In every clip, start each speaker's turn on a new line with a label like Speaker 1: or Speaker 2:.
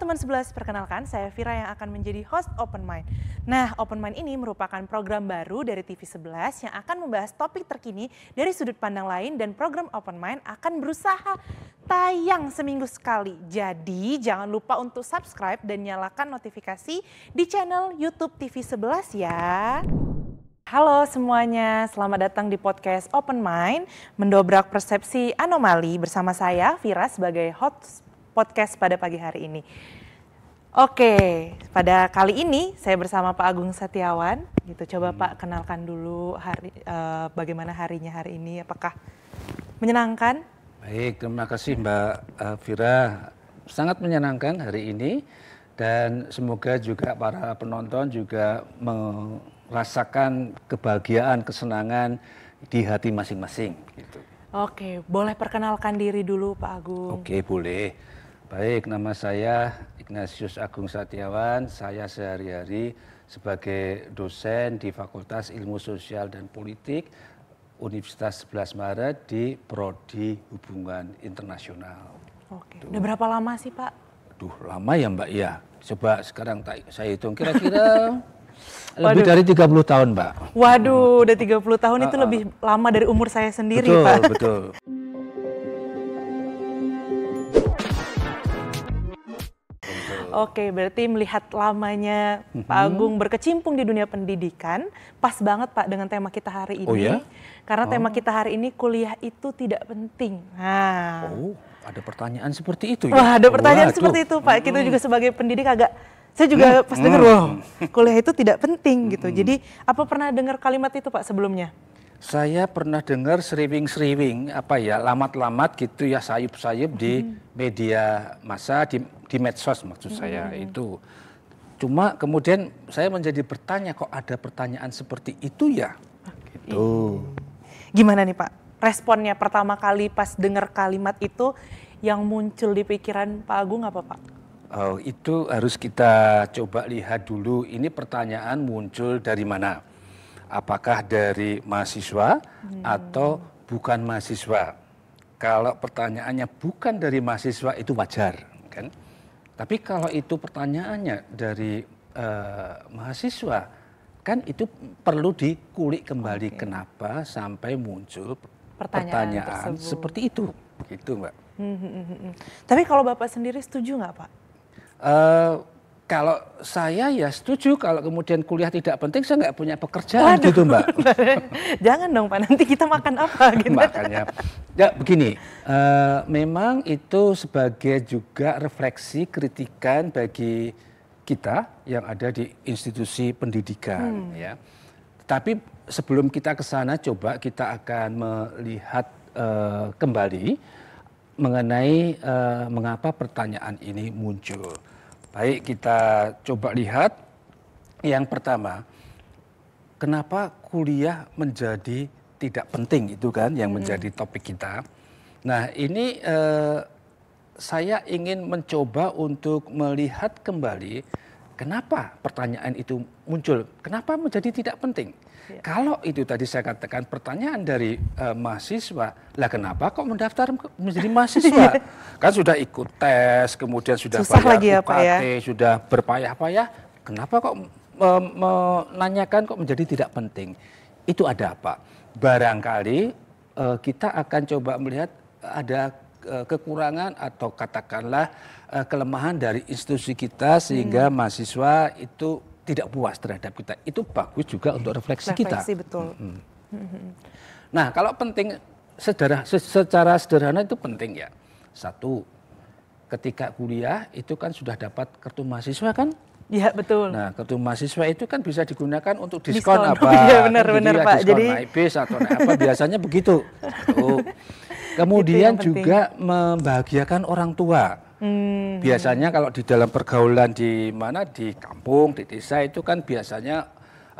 Speaker 1: teman sebelas, perkenalkan saya Vira yang akan menjadi host Open Mind. Nah, Open Mind ini merupakan program baru dari TV11 yang akan membahas topik terkini dari sudut pandang lain dan program Open Mind akan berusaha tayang seminggu sekali. Jadi, jangan lupa untuk subscribe dan nyalakan notifikasi di channel YouTube TV11 ya. Halo semuanya, selamat datang di podcast Open Mind, mendobrak persepsi anomali bersama saya Vira sebagai host podcast pada pagi hari ini. Oke, pada kali ini saya bersama Pak Agung Setiawan. Gitu, coba hmm. Pak kenalkan dulu hari, uh, bagaimana harinya hari ini, apakah menyenangkan?
Speaker 2: Baik, terima kasih Mbak eh, Fira. Sangat menyenangkan hari ini dan semoga juga para penonton juga merasakan kebahagiaan, kesenangan di hati masing-masing. Gitu.
Speaker 1: Oke, boleh perkenalkan diri dulu Pak Agung.
Speaker 2: Oke, boleh. Baik, nama saya Ignatius Agung Satiawan. Saya sehari-hari sebagai dosen di Fakultas Ilmu Sosial dan Politik Universitas 11 Maret di Prodi Hubungan Internasional.
Speaker 1: Oke. Tuh. Udah berapa lama sih, Pak?
Speaker 2: Duh, lama ya, Mbak. Iya. Coba sekarang saya hitung kira-kira
Speaker 1: lebih Waduh.
Speaker 2: dari 30 tahun, Mbak.
Speaker 1: Waduh, udah 30 tahun uh, uh. itu lebih lama dari umur saya sendiri, betul, Pak. Betul, betul. Oke, berarti melihat lamanya -hmm. Pak Agung berkecimpung di dunia pendidikan, pas banget Pak dengan tema kita hari oh ini. Oh ya? Karena oh. tema kita hari ini kuliah itu tidak penting. Nah. Oh, ada pertanyaan seperti itu ya? Wah, ada pertanyaan Wah, seperti itu Pak. Kita juga sebagai pendidik agak saya juga -hmm. pas dengar, wow, kuliah itu tidak penting gitu. Jadi, apa pernah dengar kalimat itu Pak sebelumnya?
Speaker 2: Saya pernah dengar seriwing-seriwing apa ya, lamat-lamat gitu ya sayup-sayup di hmm. media massa di di medsos maksud hmm, saya hmm, itu. Cuma kemudian saya menjadi bertanya kok ada pertanyaan seperti itu ya? Gitu.
Speaker 1: Gimana nih Pak? Responnya pertama kali pas dengar kalimat itu yang muncul di pikiran Pak Agung apa Pak?
Speaker 2: Oh, itu harus kita coba lihat dulu ini pertanyaan muncul dari mana apakah dari mahasiswa hmm. atau bukan mahasiswa. Kalau pertanyaannya bukan dari mahasiswa itu wajar, kan? Tapi kalau itu pertanyaannya dari uh, mahasiswa, kan itu perlu dikulik kembali okay. kenapa sampai muncul pertanyaan, pertanyaan seperti itu, gitu, Mbak.
Speaker 1: Hmm hmm, hmm, hmm, hmm. Tapi kalau Bapak sendiri setuju nggak, Pak?
Speaker 2: Uh, kalau saya ya setuju kalau kemudian kuliah tidak penting
Speaker 1: saya nggak punya pekerjaan Waduh, gitu mbak. Jangan dong pak nanti kita makan apa gitu. Makanya
Speaker 2: ya begini uh, memang itu sebagai juga refleksi kritikan bagi kita yang ada di institusi pendidikan hmm. ya. Tapi sebelum kita ke sana coba kita akan melihat uh, kembali mengenai uh, mengapa pertanyaan ini muncul. Baik, kita coba lihat yang pertama, kenapa kuliah menjadi tidak penting itu kan yang menjadi hmm. topik kita. Nah, ini eh, saya ingin mencoba untuk melihat kembali kenapa pertanyaan itu muncul, kenapa menjadi tidak penting. Iya. Kalau itu tadi saya katakan pertanyaan dari uh, mahasiswa, lah kenapa kok mendaftar menjadi mahasiswa? Iya. kan sudah ikut tes, kemudian sudah Susah bayar lagi ya, UKT, ya? sudah berpayah-payah, kenapa kok uh, menanyakan kok menjadi tidak penting? Itu ada apa? Barangkali uh, kita akan coba melihat ada eh, kekurangan atau katakanlah kelemahan dari institusi kita sehingga hmm. mahasiswa itu tidak puas terhadap kita itu bagus juga untuk refleksi, refleksi kita. betul. Hmm. Nah, kalau penting secara, secara sederhana itu penting ya. Satu, ketika kuliah itu kan sudah dapat kartu mahasiswa kan? Iya betul. Nah kartu mahasiswa itu kan bisa digunakan untuk diskon, diskon. apa? Iya benar-benar gitu ya, pak. Diskon Jadi naik bis atau naik apa biasanya begitu. Satu. Kemudian juga membahagiakan orang tua. Hmm. Biasanya kalau di dalam pergaulan di mana di kampung, di desa itu kan biasanya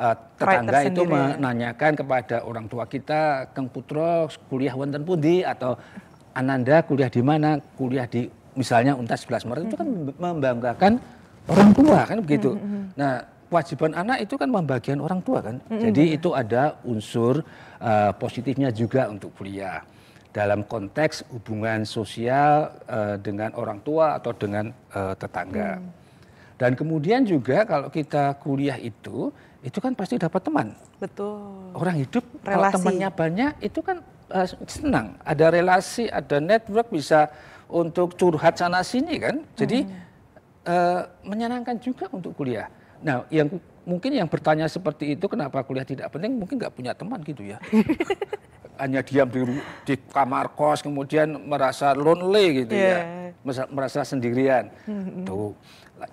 Speaker 2: uh, tetangga itu menanyakan kepada orang tua kita, Kang Putro kuliah wonten pundi atau Ananda kuliah di mana? Kuliah di misalnya Untas 11 Maret itu kan hmm. membanggakan orang tua kan begitu. Hmm. hmm, hmm. Nah, kewajiban anak itu kan membagian orang tua kan. Hmm. Jadi itu ada unsur uh, positifnya juga untuk kuliah dalam konteks hubungan sosial uh, dengan orang tua atau dengan uh, tetangga. Hmm. Dan kemudian juga kalau kita kuliah itu, itu kan pasti dapat teman.
Speaker 1: Betul. Orang
Speaker 2: hidup relasi. kalau temannya banyak itu kan uh, senang. Ada relasi, ada network bisa untuk curhat sana sini kan. Jadi hmm. uh, menyenangkan juga untuk kuliah. Nah, yang mungkin yang bertanya seperti itu kenapa kuliah tidak penting mungkin nggak punya teman gitu ya. hanya diam di, di kamar kos kemudian merasa lonely gitu yeah. ya iya. merasa sendirian mm -hmm.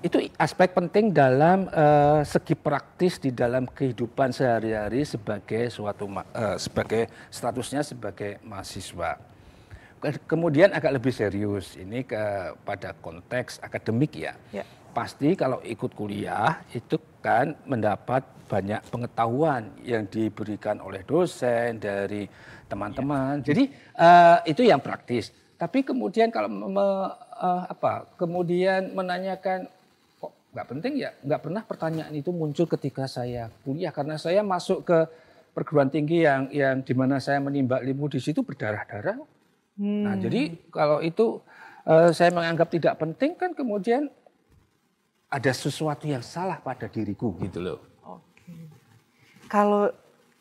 Speaker 2: itu aspek penting dalam uh, segi praktis di dalam kehidupan sehari-hari sebagai suatu uh, sebagai statusnya sebagai mahasiswa kemudian agak lebih serius ini pada konteks akademik ya yeah. pasti kalau ikut kuliah itu kan mendapat banyak pengetahuan yang diberikan oleh dosen dari teman-teman. Ya. Jadi uh, itu yang praktis. Tapi kemudian kalau me, uh, apa? Kemudian menanyakan kok nggak penting ya? Nggak pernah pertanyaan itu muncul ketika saya kuliah karena saya masuk ke perguruan tinggi yang yang di saya menimba ilmu di situ berdarah-darah. Nah, hmm. Nah, jadi kalau itu uh, saya menganggap tidak penting kan kemudian ada sesuatu yang salah pada diriku gitu loh. Oke.
Speaker 1: Kalau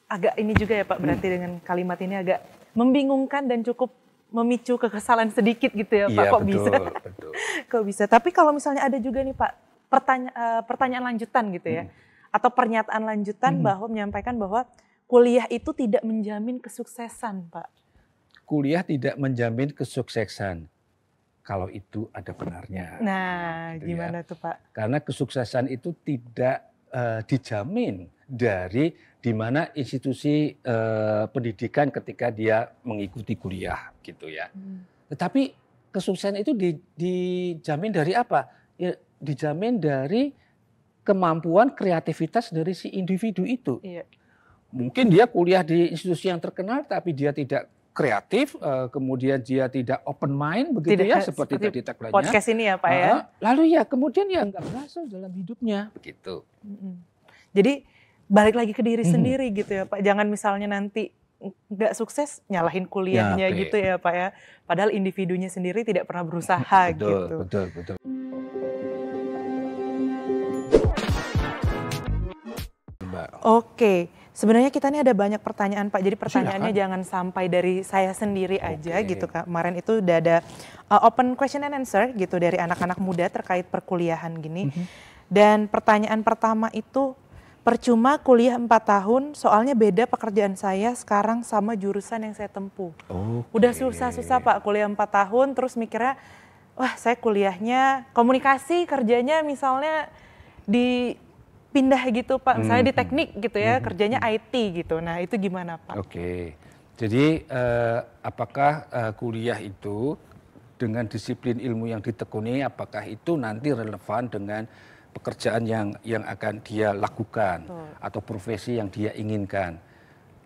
Speaker 1: agak ini juga ya Pak berarti dengan kalimat ini agak membingungkan dan cukup memicu kekesalan sedikit gitu ya Pak. ya, Kok betul, bisa? Betul. Kok bisa? Tapi kalau misalnya ada juga nih Pak pertanya eh, pertanyaan lanjutan gitu ya. Hmm. Atau pernyataan lanjutan hmm. bahwa menyampaikan bahwa kuliah itu tidak menjamin kesuksesan, Pak.
Speaker 2: Kuliah tidak menjamin kesuksesan. Kalau itu ada benarnya.
Speaker 1: Nah, gitu ya. gimana ya. tuh Pak?
Speaker 2: Karena kesuksesan itu tidak uh, dijamin dari di mana institusi eh, pendidikan ketika dia mengikuti kuliah gitu ya. Hmm. Tetapi kesuksesan itu di, dijamin dari apa? Ya, dijamin dari kemampuan kreativitas dari si individu itu. Iya. Mungkin dia kuliah di institusi yang terkenal tapi dia tidak kreatif, eh, kemudian dia tidak open mind begitu tidak, ya eh, seperti, seperti tadi tagline Podcast ini ya Pak ya. Lalu
Speaker 1: ya kemudian ya nggak
Speaker 2: berhasil dalam hidupnya begitu.
Speaker 1: Hmm, hmm. Jadi balik lagi ke diri hmm. sendiri gitu ya Pak. Jangan misalnya nanti nggak sukses nyalahin kuliahnya ya, okay. gitu ya Pak ya. Padahal individunya sendiri tidak pernah berusaha betul, gitu. Betul, betul. Oke, sebenarnya kita ini ada banyak pertanyaan Pak. Jadi pertanyaannya Silakan. jangan sampai dari saya sendiri aja gitu Kak. Kemarin itu udah ada uh, open question and answer gitu dari anak-anak muda terkait perkuliahan gini. Mm -hmm. Dan pertanyaan pertama itu percuma kuliah 4 tahun, soalnya beda pekerjaan saya sekarang sama jurusan yang saya tempuh. Okay. Udah susah-susah Pak kuliah 4 tahun, terus mikirnya, wah saya kuliahnya komunikasi, kerjanya misalnya dipindah gitu Pak, misalnya hmm. di hmm. teknik gitu ya, hmm. hmm kerjanya hmm. IT gitu. Nah itu gimana
Speaker 2: Pak? Oke, okay. jadi uh, apakah uh, kuliah itu dengan disiplin ilmu yang ditekuni, apakah itu nanti relevan dengan pekerjaan yang yang akan dia lakukan Betul. atau profesi yang dia inginkan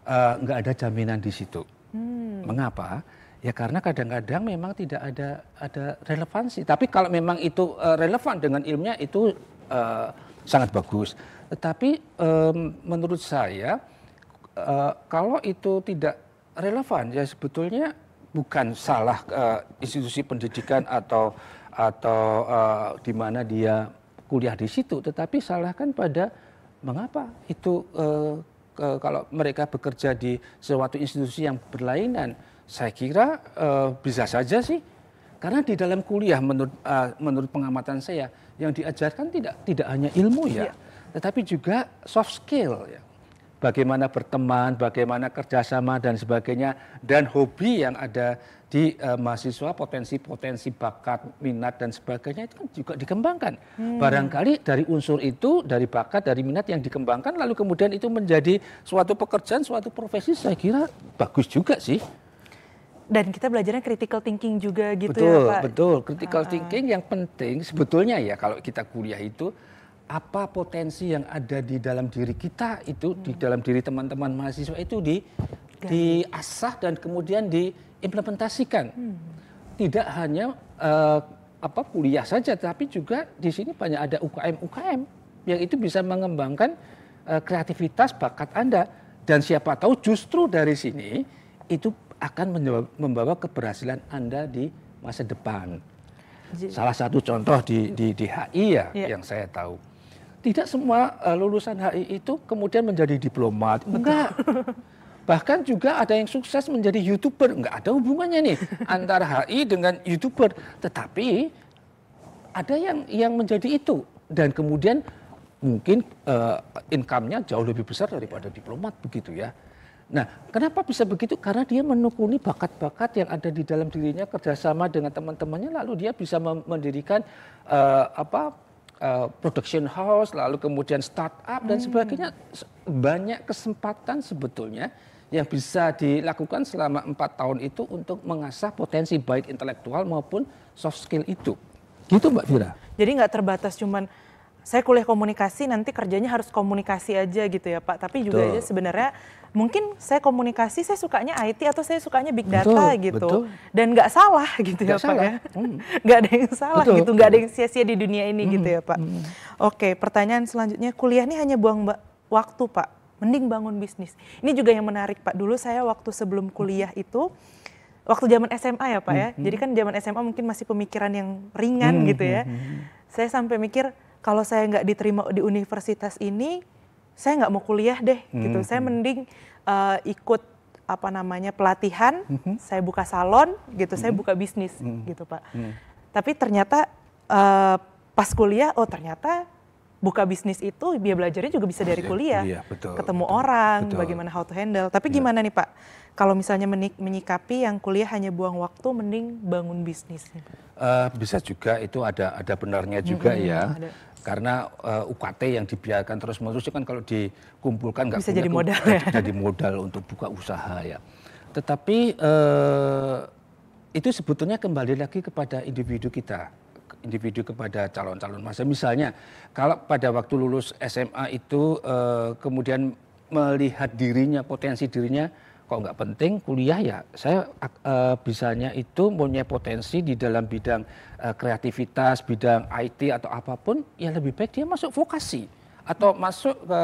Speaker 2: uh, nggak ada jaminan di situ. Hmm. Mengapa? Ya karena kadang-kadang memang tidak ada ada relevansi. Tapi kalau memang itu uh, relevan dengan ilmunya itu uh, sangat bagus. Tetapi um, menurut saya uh, kalau itu tidak relevan ya sebetulnya bukan salah uh, institusi pendidikan atau atau uh, di mana dia kuliah di situ, tetapi salahkan pada mengapa itu eh, kalau mereka bekerja di suatu institusi yang berlainan. Saya kira eh, bisa saja sih, karena di dalam kuliah menurut eh, menurut pengamatan saya yang diajarkan tidak tidak hanya ilmu ya. Iya. tetapi juga soft skill ya bagaimana berteman, bagaimana kerjasama dan sebagainya, dan hobi yang ada di uh, mahasiswa, potensi-potensi bakat, minat dan sebagainya itu kan juga dikembangkan. Hmm. Barangkali dari unsur itu, dari bakat, dari minat yang dikembangkan, lalu kemudian itu menjadi suatu pekerjaan, suatu profesi, saya kira bagus juga sih dan kita belajarnya critical thinking juga gitu ya, betul, ya Pak. Betul, betul. Critical uh -uh. thinking yang penting sebetulnya ya kalau kita kuliah itu apa potensi yang ada di dalam diri kita itu hmm. di dalam diri teman-teman mahasiswa itu di diasah dan kemudian diimplementasikan. Hmm. Tidak hanya uh, apa kuliah saja tapi juga di sini banyak ada UKM-UKM yang itu bisa mengembangkan uh, kreativitas bakat Anda dan siapa tahu justru dari sini itu akan membawa keberhasilan Anda di masa depan. Salah satu contoh di di, di HI ya, ya. yang saya tahu tidak semua uh, lulusan HI itu kemudian menjadi diplomat. Enggak. Bahkan juga ada yang sukses menjadi YouTuber. Enggak ada hubungannya nih antara HI dengan YouTuber. Tetapi ada yang yang menjadi itu dan kemudian mungkin uh, income-nya jauh lebih besar daripada diplomat begitu ya. Nah, kenapa bisa begitu? Karena dia menekuni bakat-bakat yang ada di dalam dirinya kerjasama dengan teman-temannya, lalu dia bisa mendirikan uh, apa Eh, production house, lalu kemudian startup dan hmm. sebagainya banyak kesempatan sebetulnya yang bisa dilakukan selama empat tahun itu untuk
Speaker 1: mengasah potensi baik intelektual maupun soft skill itu. Gitu Mbak Fira. Jadi nggak terbatas cuman saya kuliah komunikasi nanti kerjanya harus komunikasi aja gitu ya Pak. Tapi juga betul. aja ya sebenarnya mungkin saya komunikasi saya sukanya IT atau saya sukanya big data betul, gitu. Betul. Dan nggak salah gitu gak ya salah. Pak ya. Hmm. Nggak ada yang salah betul. gitu, nggak ada yang sia-sia di dunia ini mm. gitu hmm. ya Pak. Mm. Oke, pertanyaan selanjutnya kuliah ini hanya buang waktu Pak. Mending bangun bisnis. Ini juga yang menarik Pak. Dulu saya waktu sebelum kuliah itu waktu zaman SMA ya Pak ya. Hmm. Jadi kan zaman SMA mungkin masih pemikiran yang ringan hmm. gitu ya. Hmm. Saya sampai mikir kalau saya nggak diterima di universitas ini, saya nggak mau kuliah deh, gitu. hmm. gitu. Saya hmm. mending uh, ikut apa namanya pelatihan, hmm. saya buka salon, gitu. Hmm. Saya mm-hmm. buka bisnis, hmm. gitu, Pak. Hmm. Tapi ternyata uh, pas kuliah, oh ternyata buka bisnis itu dia belajarnya juga bisa dari iya, kuliah, iya, betul, ketemu betul, orang, betul. bagaimana how to handle. Tapi iya. gimana nih Pak, kalau misalnya menyikapi yang kuliah hanya buang waktu, mending bangun bisnis?
Speaker 2: Uh, bisa juga itu ada ada benarnya juga hmm, ya. Ada. Karena uh, eh, UKT yang dibiarkan terus-menerus kan kalau dikumpulkan nggak bisa jadi modal eh, ya. jadi modal untuk buka usaha ya. Tetapi uh, itu sebetulnya kembali lagi kepada individu kita individu kepada calon-calon masa. Misalnya, kalau pada waktu lulus SMA itu eh, kemudian melihat dirinya, potensi dirinya, kok nggak penting kuliah ya, saya eh, bisanya itu punya potensi di dalam bidang eh, kreativitas, bidang IT atau apapun, ya lebih baik dia masuk vokasi atau masuk ke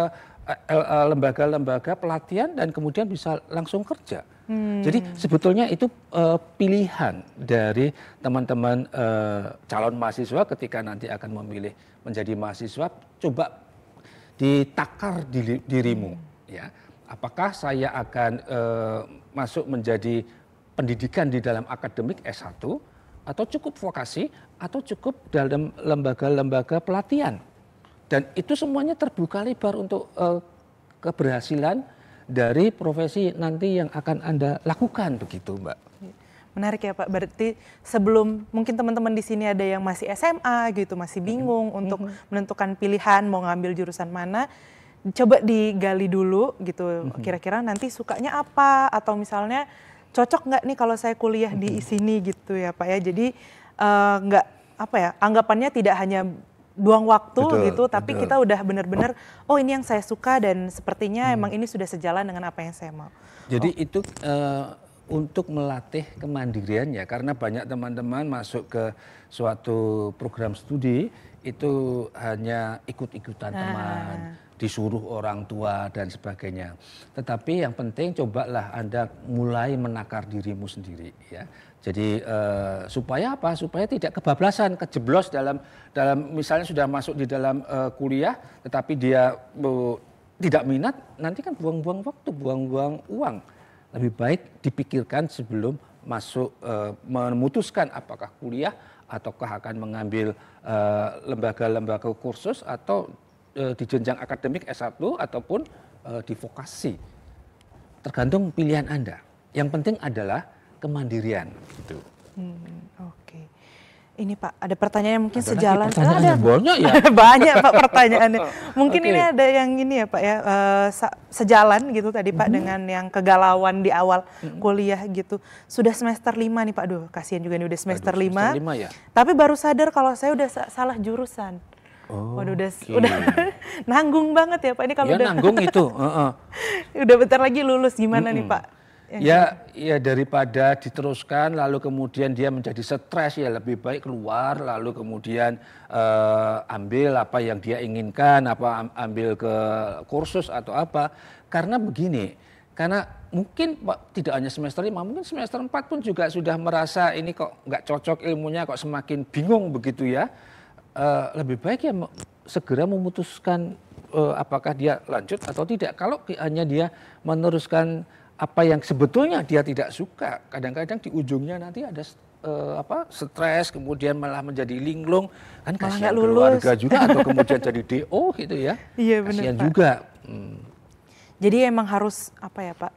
Speaker 2: eh, eh, lembaga-lembaga pelatihan dan kemudian bisa langsung kerja. Hmm. Jadi sebetulnya itu uh, pilihan dari teman-teman uh, calon mahasiswa ketika nanti akan memilih menjadi mahasiswa, coba ditakar diri, dirimu, hmm. ya. Apakah saya akan uh, masuk menjadi pendidikan di dalam akademik S1 atau cukup vokasi atau cukup dalam lembaga-lembaga pelatihan? Dan itu semuanya terbuka lebar untuk uh, keberhasilan dari profesi nanti yang akan Anda lakukan begitu, Mbak.
Speaker 1: Menarik ya Pak, berarti sebelum mungkin teman-teman di sini ada yang masih SMA gitu, masih bingung -hmm. untuk menentukan pilihan mau ngambil jurusan mana, coba digali dulu gitu, kira-kira nanti sukanya apa, atau misalnya cocok nggak nih kalau saya kuliah -hmm. di sini gitu ya Pak ya, jadi eh, nggak apa ya, anggapannya tidak hanya buang waktu betul, gitu, tapi kita udah benar-benar oh ini yang saya suka dan sepertinya hmm. emang ini sudah sejalan dengan apa yang saya mau.
Speaker 2: Jadi oh. itu uh, untuk melatih kemandirian ya karena banyak teman-teman masuk ke suatu program studi itu hanya ikut-ikutan nah. teman, disuruh orang tua dan sebagainya. Tetapi yang penting cobalah Anda mulai menakar dirimu sendiri ya. Jadi uh, supaya apa? Supaya tidak kebablasan, kejeblos dalam dalam misalnya sudah masuk di dalam uh, kuliah, tetapi dia uh, tidak minat, nanti kan buang-buang waktu, buang-buang uang. Lebih baik dipikirkan sebelum masuk uh, memutuskan apakah kuliah ataukah akan mengambil lembaga lembaga-lembaga kursus atau uh, di jenjang akademik S1 ataupun uh, di vokasi. Tergantung pilihan Anda. Yang penting adalah kemandirian gitu.
Speaker 1: Hmm, Oke. Okay. Ini Pak, ada pertanyaan yang mungkin ada sejalan. Pertanyaan ada banyak ya. banyak Pak pertanyaannya. Mungkin okay. ini ada yang ini ya Pak ya uh, sejalan gitu tadi Pak -hmm. dengan yang kegalauan di awal -hmm. kuliah gitu. Sudah semester lima nih Pak. Aduh, kasihan juga nih udah semester Aduh, lima. Semester lima ya. Tapi baru sadar kalau saya udah salah jurusan.
Speaker 2: Oh, Waduh udah okay. udah
Speaker 1: nanggung banget ya Pak ini kalau ya, udah nanggung
Speaker 2: itu. Uh -uh.
Speaker 1: udah bentar lagi lulus gimana mm -mm. nih Pak? Ya ya, ya,
Speaker 2: ya daripada diteruskan lalu kemudian dia menjadi stres ya lebih baik keluar lalu kemudian uh, ambil apa yang dia inginkan, apa ambil ke kursus atau apa. Karena begini, karena mungkin tidak hanya semester lima, mungkin semester empat pun juga sudah merasa ini kok nggak cocok ilmunya, kok semakin bingung begitu ya. Uh, lebih baik ya segera memutuskan uh, apakah dia lanjut atau tidak. Kalau hanya dia meneruskan apa yang sebetulnya dia tidak suka kadang-kadang di ujungnya nanti ada uh, apa stres kemudian malah menjadi linglung kan malah nggak lulus keluarga juga atau kemudian jadi do gitu ya
Speaker 1: iya benar juga hmm. jadi emang harus apa ya pak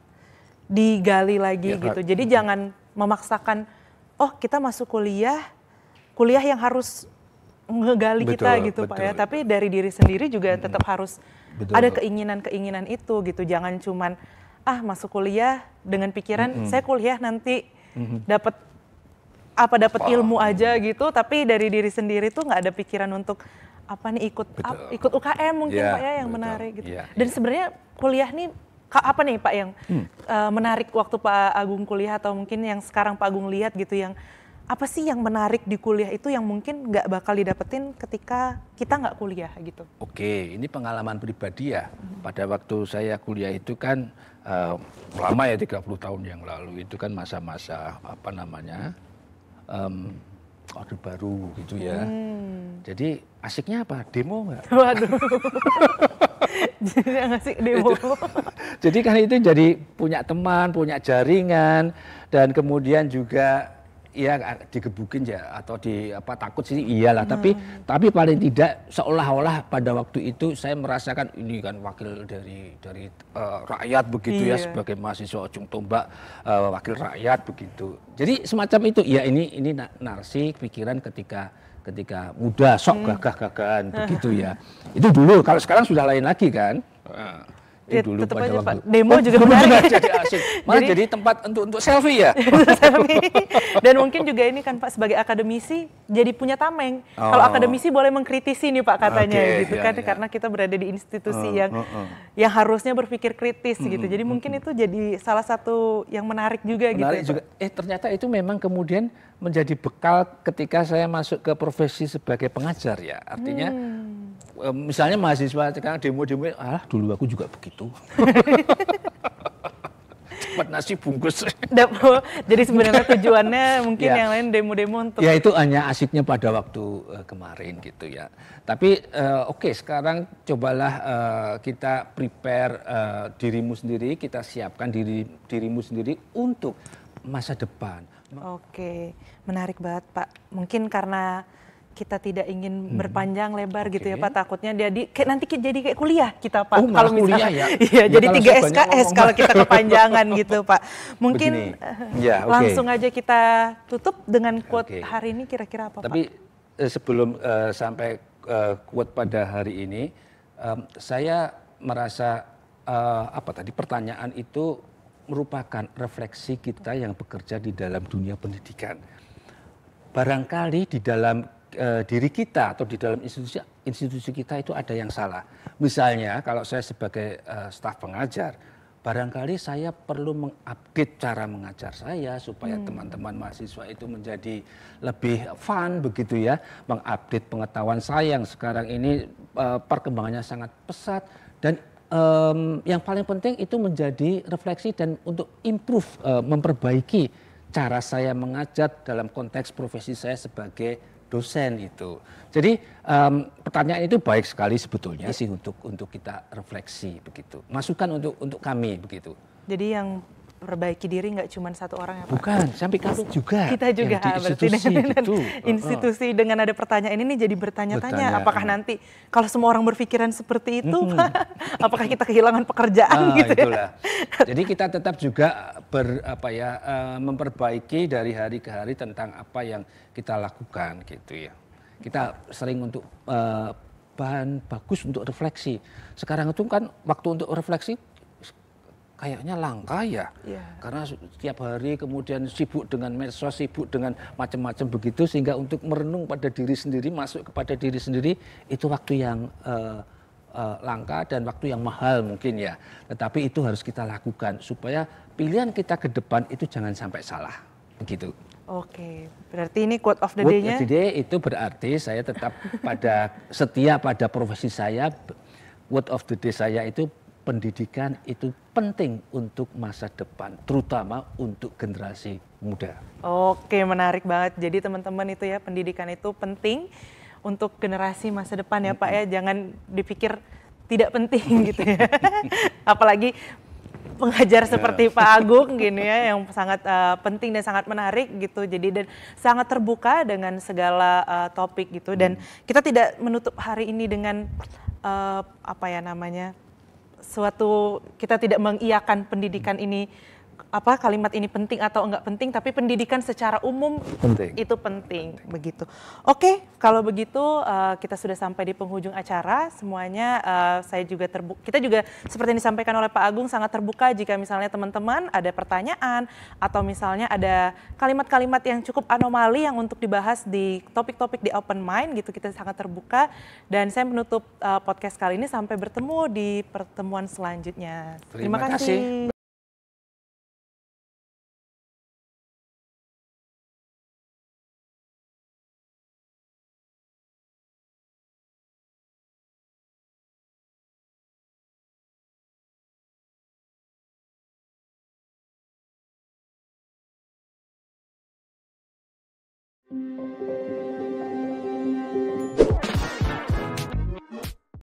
Speaker 1: digali lagi ya, gitu jadi hmm. jangan memaksakan oh kita masuk kuliah kuliah yang harus ngegali betul, kita gitu betul. pak ya tapi dari diri sendiri juga hmm. tetap harus betul. ada keinginan keinginan itu gitu jangan cuman ah masuk kuliah dengan pikiran mm -hmm. saya kuliah nanti mm -hmm. dapat apa dapat ilmu aja gitu tapi dari diri sendiri tuh nggak ada pikiran untuk apa nih ikut ikut UKM mungkin yeah, pak ya yang betul. menarik gitu yeah. dan iya. sebenarnya kuliah nih apa nih pak yang hmm. uh, menarik waktu pak Agung kuliah atau mungkin yang sekarang pak Agung lihat gitu yang apa sih yang menarik di kuliah itu yang mungkin nggak bakal didapetin ketika kita nggak kuliah gitu?
Speaker 2: Oke, ini pengalaman pribadi ya. Pada waktu saya kuliah itu kan uh, lama ya 30 tahun yang lalu itu kan masa-masa apa namanya um, Orde Baru gitu ya. Hmm. Jadi asiknya apa? Demo nggak?
Speaker 1: Waduh. jadi asik demo.
Speaker 2: jadi kan itu jadi punya teman, punya jaringan, dan kemudian juga ya digebukin ya atau di apa takut sih iyalah hmm. tapi tapi paling tidak seolah-olah pada waktu itu saya merasakan ini kan wakil dari dari uh, rakyat begitu ya, iya. ya sebagai mahasiswa ujung tombak uh, wakil rakyat begitu jadi semacam itu ya ini ini narsi pikiran ketika ketika muda sok hmm. gagah-gagahan begitu ya itu dulu kalau sekarang sudah lain lagi kan uh ya, dulu pada aja, Pak. demo oh, juga oh, menarik. jadi asik. jadi, jadi tempat untuk untuk selfie ya.
Speaker 1: Dan mungkin juga ini kan Pak sebagai akademisi jadi punya tameng. Oh. Kalau akademisi boleh mengkritisi nih Pak katanya okay, gitu ya, kan ya. karena kita berada di institusi uh, yang uh, uh. yang harusnya berpikir kritis mm, gitu. Jadi mungkin mm. itu jadi salah satu yang menarik juga menarik gitu. Menarik ya, juga. Eh ternyata itu memang kemudian
Speaker 2: menjadi bekal ketika saya masuk ke profesi sebagai pengajar ya. Artinya hmm. misalnya mahasiswa sekarang demo-demo, ah dulu aku juga begitu.
Speaker 1: Cepat nasi bungkus. jadi sebenarnya tujuannya mungkin ya. yang lain demo-demo untuk Ya itu
Speaker 2: hanya asiknya pada waktu uh,
Speaker 1: kemarin gitu ya.
Speaker 2: Tapi uh, oke okay, sekarang cobalah uh, kita prepare uh, dirimu sendiri, kita siapkan diri dirimu sendiri untuk masa depan
Speaker 1: Nah. Oke, menarik banget Pak. Mungkin karena kita tidak ingin hmm. berpanjang lebar okay. gitu ya Pak takutnya jadi kayak nanti jadi kayak kuliah kita Pak oh, kalau misalnya ya, iya ya, jadi tiga SKS kalau kita kepanjangan gitu Pak mungkin ya, okay. langsung aja kita tutup dengan quote okay. hari ini kira-kira apa tapi, Pak? Tapi
Speaker 2: eh, sebelum uh, sampai uh, quote pada hari ini um, saya merasa uh, apa tadi pertanyaan itu merupakan refleksi kita yang bekerja di dalam dunia pendidikan. Barangkali di dalam e, diri kita atau di dalam institusi institusi kita itu ada yang salah. Misalnya kalau saya sebagai e, staf pengajar, barangkali saya perlu mengupdate cara mengajar saya supaya hmm. teman-teman hmm. mahasiswa itu menjadi lebih fun begitu ya mengupdate pengetahuan saya yang sekarang ini e, perkembangannya sangat pesat dan um, yang paling penting itu menjadi refleksi dan untuk improve, uh, memperbaiki cara saya mengajar dalam konteks profesi saya sebagai dosen itu. Jadi um, pertanyaan itu baik sekali sebetulnya ya. sih untuk untuk kita refleksi begitu. Masukan untuk untuk kami begitu.
Speaker 1: Jadi yang perbaiki diri nggak cuma satu orang ya Pak. Bukan, sampai kamu juga. Kita juga yang di institusi berarti dengan, gitu. institusi dengan ada pertanyaan ini jadi bertanya-tanya apakah nanti kalau semua orang berpikiran seperti itu hmm. Pak, apakah kita kehilangan pekerjaan ah, gitu ya? itulah. ya.
Speaker 2: Jadi kita tetap juga ber apa ya eh, memperbaiki dari hari ke hari tentang apa yang kita lakukan gitu ya. Kita sering untuk uh, bahan bagus untuk refleksi. Sekarang itu kan waktu untuk refleksi kayaknya langka ya. Yeah. Karena setiap hari kemudian sibuk dengan medsos, sibuk dengan macam-macam begitu sehingga untuk merenung pada diri sendiri, masuk kepada diri sendiri itu waktu yang uh, uh, langka dan waktu yang mahal mungkin ya. Tetapi itu harus kita lakukan supaya pilihan kita ke depan itu jangan sampai salah. Begitu.
Speaker 1: Oke, berarti ini quote of the day-nya? Quote of the day
Speaker 2: itu berarti saya tetap pada setia pada profesi saya. Quote of the day saya itu pendidikan itu penting untuk masa depan, terutama untuk generasi muda.
Speaker 1: Oke, menarik banget. Jadi teman-teman itu ya, pendidikan itu penting untuk generasi masa depan ya Pak ya. Jangan dipikir tidak penting gitu ya. Apalagi pengajar ya. seperti Pak Agung gini ya yang sangat uh, penting dan sangat menarik gitu jadi dan sangat terbuka dengan segala uh, topik gitu dan hmm. kita tidak menutup hari ini dengan uh, apa ya namanya suatu kita tidak mengiakan pendidikan ini apa kalimat ini penting atau enggak penting tapi pendidikan secara umum penting. itu penting, penting. begitu. Oke, kalau begitu uh, kita sudah sampai di penghujung acara semuanya uh, saya juga terbuka kita juga seperti yang disampaikan oleh Pak Agung sangat terbuka jika misalnya teman-teman ada pertanyaan atau misalnya ada kalimat-kalimat yang cukup anomali yang untuk dibahas di topik-topik di open mind gitu kita sangat terbuka dan saya menutup uh, podcast kali ini sampai bertemu di pertemuan selanjutnya. Terima, Terima kasih. kasih. thank you